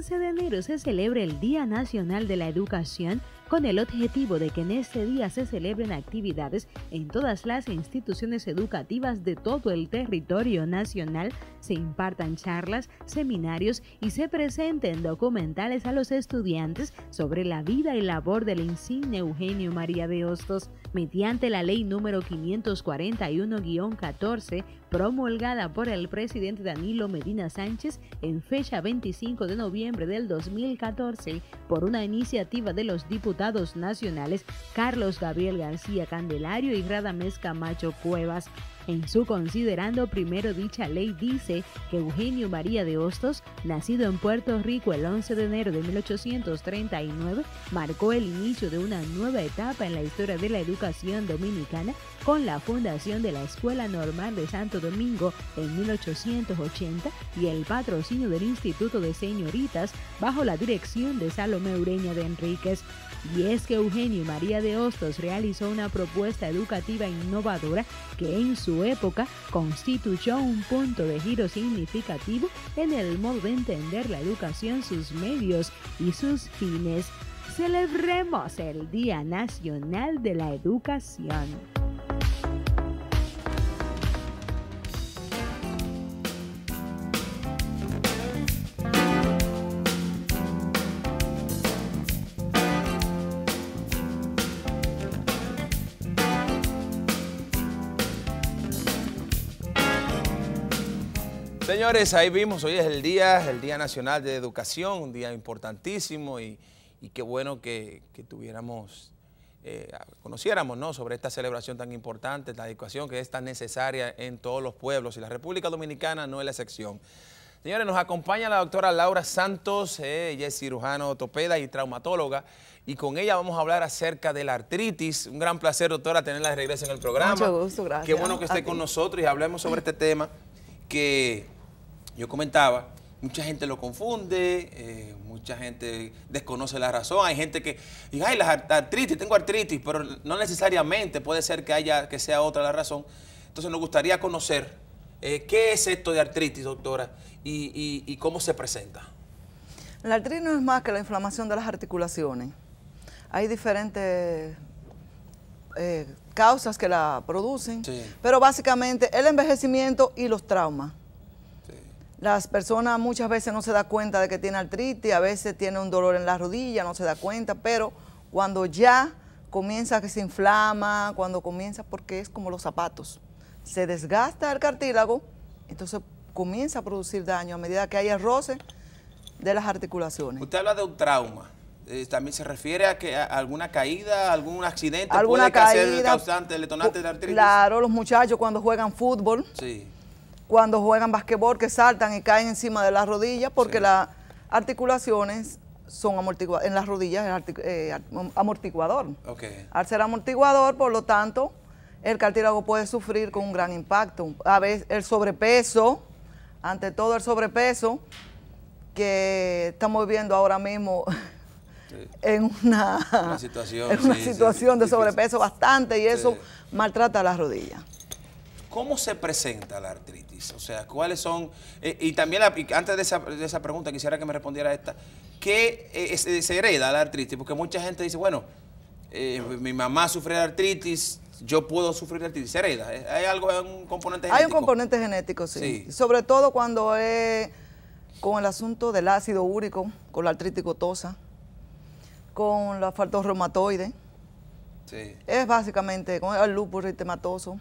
11 de enero se celebra el Día Nacional de la Educación con el objetivo de que en este día se celebren actividades en todas las instituciones educativas de todo el territorio nacional, se impartan charlas, seminarios y se presenten documentales a los estudiantes sobre la vida y labor del insigne Eugenio María de Hostos mediante la ley número 541-14 promulgada por el presidente Danilo Medina Sánchez en fecha 25 de noviembre del 2014 por una iniciativa de los diputados nacionales Carlos Gabriel García Candelario y Radamés Camacho Cuevas. En su considerando primero dicha ley dice que Eugenio María de Hostos, nacido en Puerto Rico el 11 de enero de 1839, marcó el inicio de una nueva etapa en la historia de la educación dominicana con la fundación de la Escuela Normal de Santo Domingo en 1880 y el patrocinio del Instituto de Señoritas bajo la dirección de Salomé Ureña de Enríquez y es que Eugenio María de Hostos realizó una propuesta educativa innovadora que en su época constituyó un punto de giro significativo en el modo de entender la educación, sus medios y sus fines. Celebremos el Día Nacional de la Educación. señores, ahí vimos, hoy es el día, el Día Nacional de Educación, un día importantísimo y, qué bueno que, tuviéramos, eh, conociéramos ¿no? sobre esta celebración tan importante, la educación que es tan necesaria en todos los pueblos y la República Dominicana no es la excepción. Señores, nos acompaña la doctora Laura Santos, eh, ella es cirujano ortopeda y traumatóloga, y con ella vamos a hablar acerca de la artritis. Un gran placer, doctora, tenerla de regreso en el programa. Mucho gusto, gracias. Qué bueno que esté con nosotros y hablemos sobre este tema que yo comentaba, mucha gente lo confunde, eh, mucha gente desconoce la razón. Hay gente que dice, ay, la artritis, tengo artritis, pero no necesariamente puede ser que haya, que sea otra la razón. Entonces nos gustaría conocer eh, qué es esto de artritis, doctora, y, cómo se presenta. La artritis no es más que la inflamación de las articulaciones. Hay diferentes eh, causas que la producen, pero básicamente el envejecimiento y los traumas. Las personas muchas veces no se da cuenta de que tiene artritis, a veces tiene un dolor en la rodilla, no se da cuenta, pero cuando ya comienza que se inflama, cuando comienza, porque es como los zapatos, se desgasta el cartílago, entonces comienza a producir daño a medida que hay roce de las articulaciones. Usted habla de un trauma. Eh, también se refiere a que alguna caída, algún accidente alguna caída, causante, detonante de artritis. Claro, los muchachos cuando juegan fútbol, sí cuando juegan basquetbol, que saltan y caen encima de las rodillas, porque las articulaciones son amortiguadas en las rodillas es eh, amortiguador. Okay. Al ser amortiguador, por lo tanto, el cartílago puede sufrir con un gran impacto. A veces el sobrepeso, ante todo el sobrepeso, que estamos viviendo ahora mismo en una, situación, en una situación de sobrepeso bastante y eso maltrata las rodillas. ¿Cómo se presenta la artritis? O sea, ¿cuáles son? Eh, y también, antes de esa, pregunta, quisiera que me respondiera esta. ¿Qué eh, eh, se, hereda la artritis? Porque mucha gente dice, bueno, mi mamá sufre de artritis, yo puedo sufrir de artritis. ¿Se hereda? ¿Hay algo, un componente genético? Hay un componente genético, sí. Sobre todo cuando es con el asunto del ácido úrico, con la artritis gotosa, con la falta reumatoide. Sí. Es básicamente con el lupus eritematoso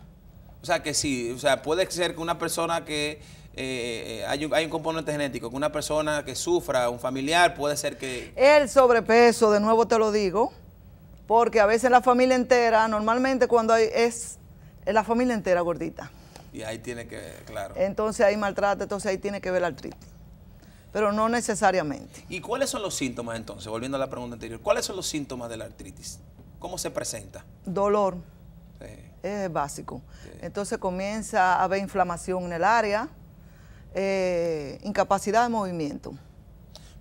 o sea, que sí, o sea, puede ser que una persona que eh, eh, hay, un, componente genético, que una persona que sufra, un familiar, puede ser que... El sobrepeso, de nuevo te lo digo, porque a veces la familia entera, normalmente cuando hay, es, la familia entera gordita. Y ahí tiene que claro. Entonces ahí maltrata, entonces ahí tiene que ver la artritis. Pero no necesariamente. ¿Y cuáles son los síntomas entonces? Volviendo a la pregunta anterior, ¿cuáles son los síntomas de la artritis? ¿Cómo se presenta? Dolor es básico. Entonces comienza a haber inflamación en el área, eh, incapacidad de movimiento.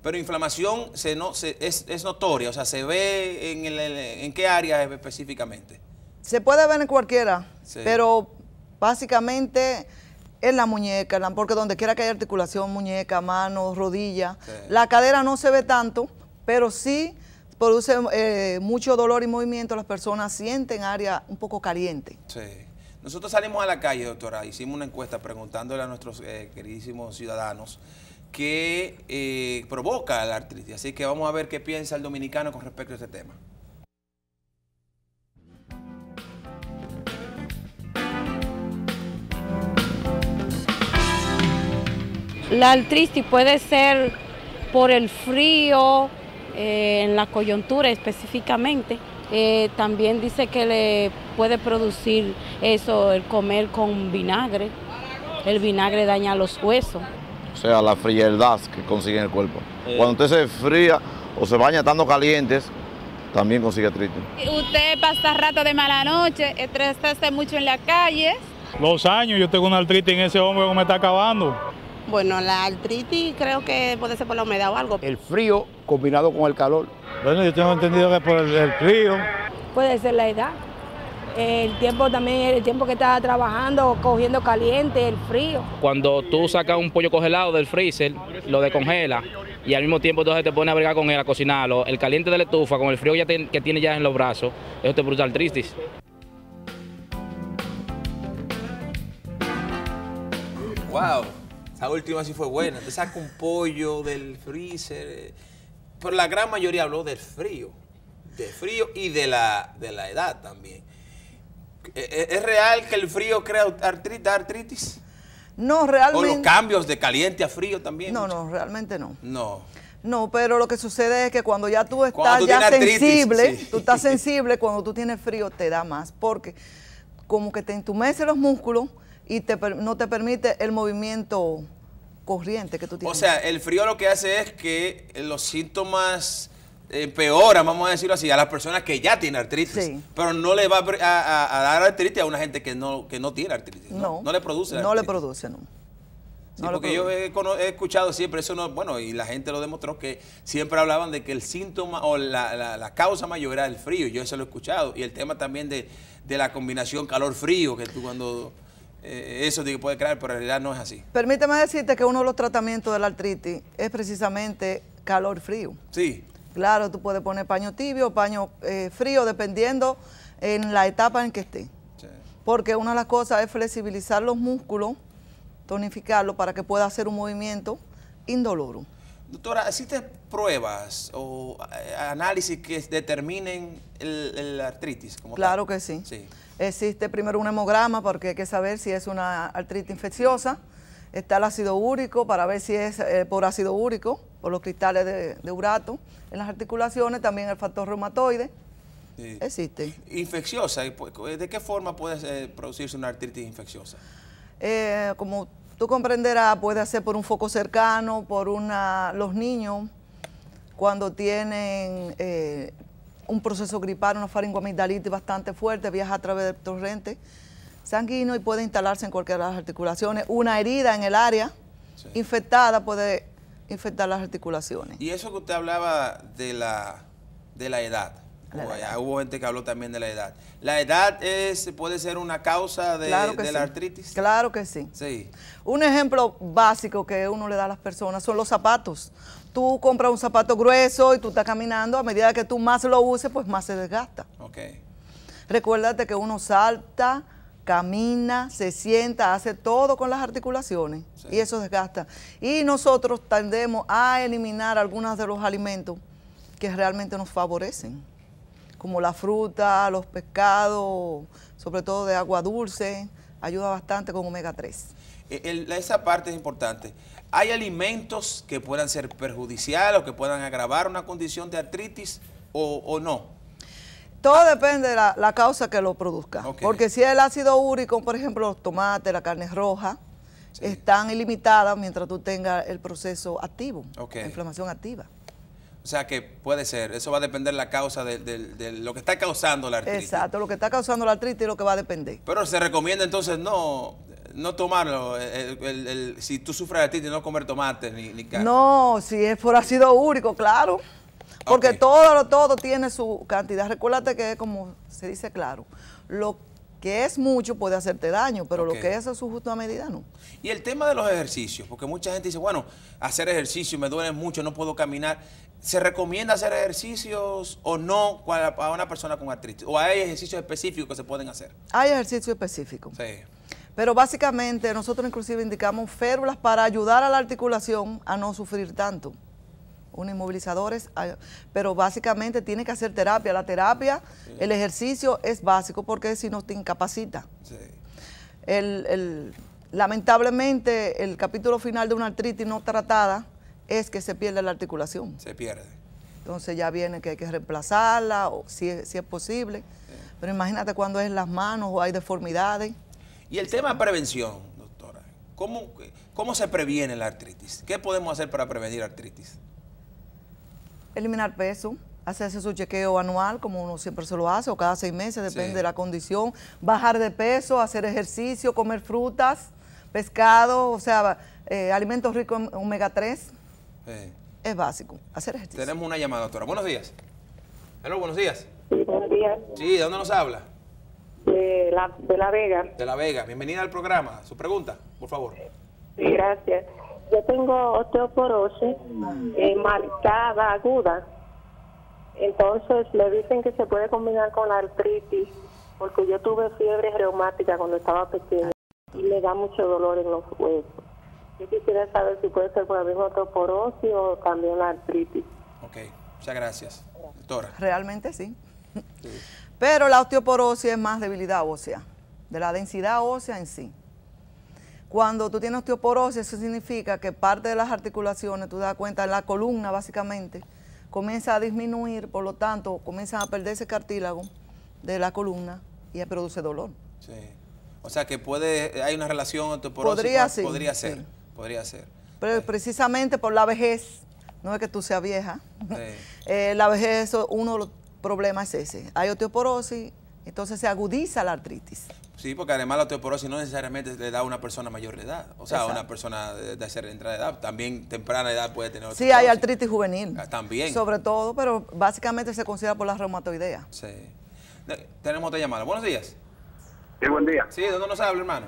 Pero inflamación se no, es, es, notoria, o sea, ¿se ve en, qué área específicamente? Se puede ver en cualquiera, pero básicamente en la muñeca, porque donde quiera que haya articulación, muñeca, mano, rodilla. La cadera no se ve tanto, pero sí produce eh, mucho dolor y movimiento, las personas sienten área un poco caliente. Sí. Nosotros salimos a la calle, doctora, hicimos una encuesta preguntándole a nuestros eh, queridísimos ciudadanos qué eh, provoca la artritis. Así que vamos a ver qué piensa el dominicano con respecto a este tema. La artritis puede ser por el frío, eh, en la coyuntura específicamente. Eh, también dice que le puede producir eso, el comer con vinagre. El vinagre daña los huesos. O sea, la frialdad que consigue en el cuerpo. Cuando usted se fría o se baña estando calientes, también consigue triste Usted pasa rato de mala noche, esté mucho en las calles Los años, yo tengo una artritis en ese hombre que me está acabando. Bueno, la artritis creo que puede ser por la humedad o algo. El frío combinado con el calor. Bueno, yo tengo entendido que por el, frío. Puede ser la edad. El tiempo también, el tiempo que estás trabajando, cogiendo caliente, el frío. Cuando tú sacas un pollo congelado del freezer, lo descongela y al mismo tiempo entonces te pones a bregar con él, a cocinarlo. El caliente de la estufa, con el frío que tiene ya en los brazos, eso te produce artritis. ¡Wow! La última sí fue buena. Te saca un pollo del freezer. Eh. Pero la gran mayoría habló del frío. de frío y de la, de la edad también. ¿E, e, ¿Es real que el frío crea artritis? No, realmente. O los cambios de caliente a frío también. No, no, realmente no. No. No, pero lo que sucede es que cuando ya tú estás ya sensible, tú estás sensible, cuando tú tienes frío te da más, porque como que te entumece los músculos, y te, no te permite el movimiento corriente que tú tienes. O sea, el frío lo que hace es que los síntomas eh, empeoran, vamos a decirlo así, a las personas que ya tienen artritis, pero no le va a, dar artritis a una gente que no, que no tiene artritis. No, no, le produce. No le produce, no. porque yo he, escuchado siempre eso, no, bueno, y la gente lo demostró que siempre hablaban de que el síntoma o la, causa mayor era el frío, yo eso lo he escuchado, y el tema también de, de la combinación calor-frío, que tú cuando... Eh, eso de que puede creer, pero en realidad no es así. Permíteme decirte que uno de los tratamientos de la artritis es precisamente calor frío. Sí. Claro, tú puedes poner paño tibio, paño eh, frío, dependiendo en la etapa en que esté. Porque una de las cosas es flexibilizar los músculos, tonificarlos para que pueda hacer un movimiento indoloro. Doctora, ¿existen pruebas o eh, análisis que determinen el, artritis? claro que sí. Sí. Existe primero un hemograma porque hay que saber si es una artritis infecciosa. Está el ácido úrico para ver si es eh, por ácido úrico, por los cristales de, urato. En las articulaciones también el factor reumatoide. Existe. ¿Infecciosa? Pues, ¿De qué forma puede producirse una artritis infecciosa? Eh, como tú comprenderás, puede ser por un foco cercano, por una... Los niños cuando tienen eh, un proceso gripal, una faringoamigdalitis bastante fuerte, viaja a través del torrente sanguíneo y puede instalarse en cualquiera de las articulaciones. Una herida en el área infectada puede infectar las articulaciones. Y eso que usted hablaba de la, de la edad, hubo gente que habló también de la edad. ¿La edad puede ser una causa de, la artritis? Claro que sí. sí. Un ejemplo básico que uno le da a las personas son los zapatos. Tú compras un zapato grueso y tú estás caminando, a medida que tú más lo uses, pues más se desgasta. Ok. Recuérdate que uno salta, camina, se sienta, hace todo con las articulaciones y eso desgasta. Y nosotros tendemos a eliminar algunos de los alimentos que realmente nos favorecen como la fruta, los pescados, sobre todo de agua dulce, ayuda bastante con omega 3. E, esa parte es importante. ¿Hay alimentos que puedan ser perjudiciales o que puedan agravar una condición de artritis o, no? Todo depende de la, causa que lo produzca. Porque si el ácido úrico, por ejemplo, los tomates, la carne roja, están ilimitadas mientras tú tengas el proceso activo, la inflamación activa. O sea que puede ser, eso va a depender la causa de, lo que está causando la artritis. Exacto, lo que está causando la artritis es lo que va a depender. Pero se recomienda entonces no, no tomarlo, si tú sufres de artritis, no comer tomate ni, carne. No, si es por ácido úrico, claro. Porque todo todo, todo tiene su cantidad. Recuérdate que es como se dice claro, lo que es mucho puede hacerte daño, pero lo que es a su justa medida no. Y el tema de los ejercicios, porque mucha gente dice, bueno, hacer ejercicio me duele mucho, no puedo caminar. ¿Se recomienda hacer ejercicios o no para una persona con artritis? ¿O hay ejercicios específicos que se pueden hacer? Hay ejercicios específicos. Sí. Pero básicamente nosotros inclusive indicamos férulas para ayudar a la articulación a no sufrir tanto unos inmovilizadores, ah, pero básicamente tiene que hacer terapia. La terapia, el ejercicio es básico porque si no te incapacita. El, lamentablemente, el capítulo final de una artritis no tratada es que se pierde la articulación. Se pierde. Entonces ya viene que hay que reemplazarla, o si, es, si es posible. Pero imagínate cuando es las manos o hay deformidades. Y el tema de prevención, doctora. ¿Cómo, ¿Cómo se previene la artritis? ¿Qué podemos hacer para prevenir artritis? eliminar peso, hacerse su chequeo anual, como uno siempre se lo hace, o cada seis meses, depende de la condición, bajar de peso, hacer ejercicio, comer frutas, pescado, o sea, eh, alimentos ricos en omega 3. Es básico, hacer ejercicio. Tenemos una llamada, doctora. Buenos días. ¿Hola, buenos días. buenos días. Sí, ¿de dónde nos habla? De la, Vega. De La Vega. Bienvenida al programa. Su pregunta, por favor. Sí, gracias yo tengo osteoporosis ah. eh, marcada, aguda. Entonces le dicen que se puede combinar con la artritis, porque yo tuve fiebre reumática cuando estaba pequeña y le da mucho dolor en los huesos. Yo quisiera saber si puede ser por la misma osteoporosis o también la artritis. Ok, muchas gracias. Doctora. Realmente sí. Pero la osteoporosis es más debilidad ósea, de la densidad ósea en sí. Cuando tú tienes osteoporosis, eso significa que parte de las articulaciones, tú das cuenta, la columna básicamente, comienza a disminuir, por lo tanto, comienza a perder ese cartílago de la columna y produce dolor. Sí. O sea que puede, hay una relación osteoporosis. Podría, ser. podría ser. Podría ser. Pero eh. precisamente por la vejez, no es que tú seas vieja. Eh, la vejez, uno de los problemas es ese. Hay osteoporosis, entonces se agudiza la artritis. Sí, porque además la osteoporosis no necesariamente le da a una persona mayor de edad, o sea, a una persona de, hacer entrada de edad, también temprana edad puede tener Sí, hay artritis juvenil. Ah, también. Sobre todo, pero básicamente se considera por la reumatoidea. Sí. Tenemos otra llamada. Buenos días. Sí, buen día. Sí, dónde nos habla, hermano?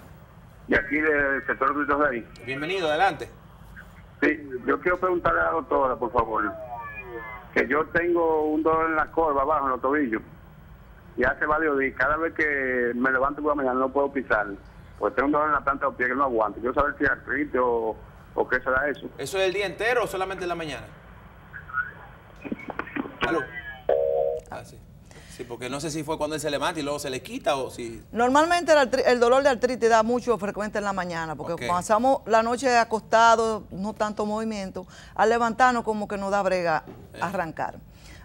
De aquí, del sector de ahí. Bienvenido, adelante. Sí, yo quiero preguntarle a la doctora, por favor, que yo tengo un dolor en la corva, abajo, en los tobillos ya hace varios días, cada vez que me levanto por la mañana no puedo pisar, pues tengo un dolor en la planta de pie que no aguanto. Quiero saber si es artritis o, o qué será eso. ¿Eso es el día entero o solamente en la mañana? Ah, sí. porque no sé si fue cuando él se levanta y luego se le quita o si... Normalmente el, dolor de artritis da mucho frecuente en la mañana, porque pasamos la noche acostado, no tanto movimiento, al levantarnos como que no da brega eh. arrancar.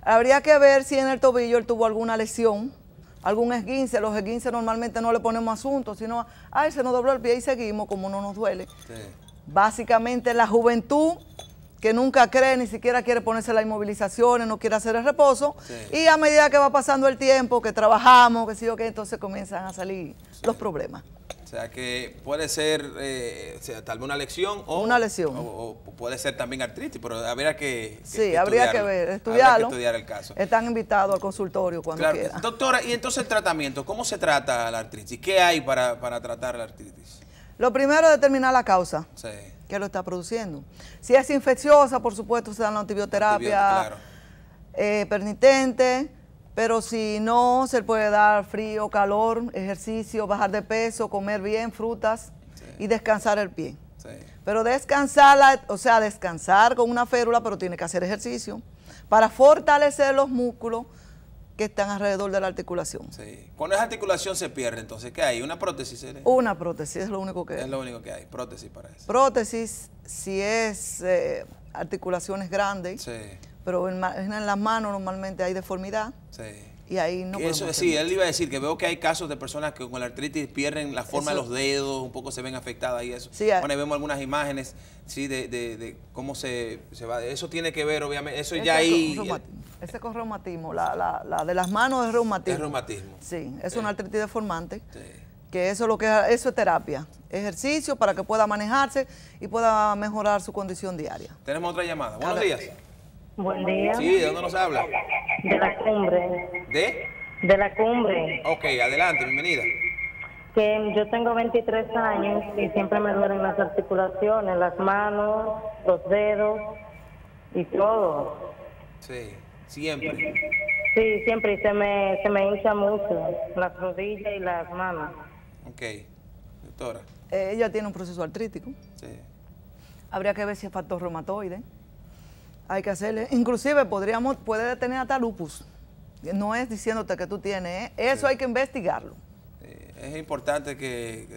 Habría que ver si en el tobillo él tuvo alguna lesión, algún esguince, los esguinces normalmente no le ponemos asunto, sino, ay, se nos dobló el pie y seguimos como no nos duele. Básicamente la juventud que nunca cree, ni siquiera quiere ponerse las inmovilizaciones, no quiere hacer el reposo, y a medida que va pasando el tiempo, que trabajamos, que sí o que entonces comienzan a salir los problemas. O sea que puede ser eh, o tal vez una lesión o una lesión o, puede ser también artritis, pero habría que, sí habría que ver estudiarlo, estudiar el caso. Están invitados al consultorio cuando Doctora, y entonces el tratamiento, ¿cómo se trata la artritis? ¿Qué hay para, tratar la artritis? Lo primero es determinar la causa sí. que lo está produciendo. Si es infecciosa, por supuesto, se dan la antibioterapia eh, permitente pero si no, se puede dar frío, calor, ejercicio, bajar de peso, comer bien, frutas y descansar el pie. Pero descansar, o sea, descansar con una férula, pero tiene que hacer ejercicio para fortalecer los músculos que están alrededor de la articulación. Sí. Cuando esa articulación se pierde, entonces, ¿qué hay? ¿Una prótesis? Una prótesis, es lo único que hay. Es lo único que hay, prótesis para eso. Prótesis, si es eh, articulaciones grandes, sí pero en, las manos normalmente hay deformidad. Sí. Y ahí no Eso sí, él iba a decir que veo que hay casos de personas que con la artritis pierden la forma de los dedos, un poco se ven afectadas y eso. Sí, bueno, ahí vemos algunas imágenes, sí, de, cómo se, va. Eso tiene que ver, obviamente, eso ya ahí... ese con reumatismo, la, la, de las manos es reumatismo. Es reumatismo. Sí, es una artritis deformante. Sí. Que eso, lo que eso es terapia, ejercicio para que pueda manejarse y pueda mejorar su condición diaria. Tenemos otra llamada. Buenos días. Buen día. Sí, ¿de dónde nos habla? De la cumbre. ¿De? De la cumbre. Ok, adelante, bienvenida. Que yo tengo 23 años y siempre me duelen las articulaciones, las manos, los dedos y todo. Sí, siempre. Sí, siempre y se me, se me hincha mucho las rodillas y las manos. Ok, doctora. Eh, ella tiene un proceso artrítico. Sí. Habría que ver si es factor reumatoide. Hay que hacerle. Inclusive podríamos, puede detener hasta lupus. No es diciéndote que tú tienes, ¿eh? eso hay que investigarlo. Es importante que,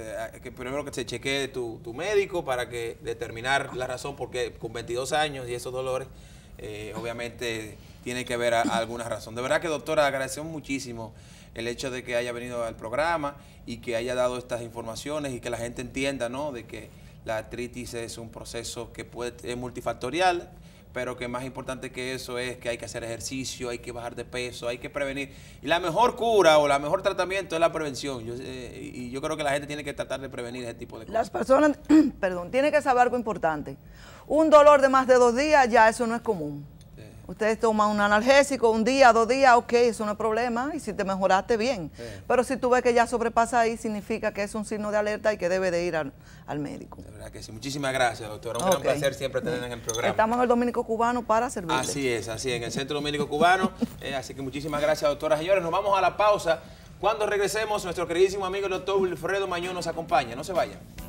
primero que se chequee tu, médico para que determinar la razón, porque con 22 años y esos dolores, eh, obviamente tiene que haber alguna razón. De verdad que doctora, agradecemos muchísimo el hecho de que haya venido al programa y que haya dado estas informaciones y que la gente entienda, ¿no? De que la artritis es un proceso que puede, es multifactorial, pero que más importante que eso es que hay que hacer ejercicio, hay que bajar de peso, hay que prevenir. Y la mejor cura o la mejor tratamiento es la prevención. Yo, eh, y yo creo que la gente tiene que tratar de prevenir ese tipo de cosas. Las personas, perdón, tienen que saber algo importante. Un dolor de más de dos días ya eso no es común. Ustedes toman un analgésico un día, dos días, ok, eso no es problema, y si te mejoraste, bien. Pero si tú ves que ya sobrepasa ahí, significa que es un signo de alerta y que debe de ir al, médico. De verdad que sí. Muchísimas gracias, doctora. Un gran placer siempre tener en el programa. Estamos en el Dominico Cubano para servir. Así es, así es, en el Centro Dominico Cubano. Eh, así que muchísimas gracias, doctora. Señores, nos vamos a la pausa. Cuando regresemos, nuestro queridísimo amigo el doctor Wilfredo Mañón nos acompaña. No se vayan.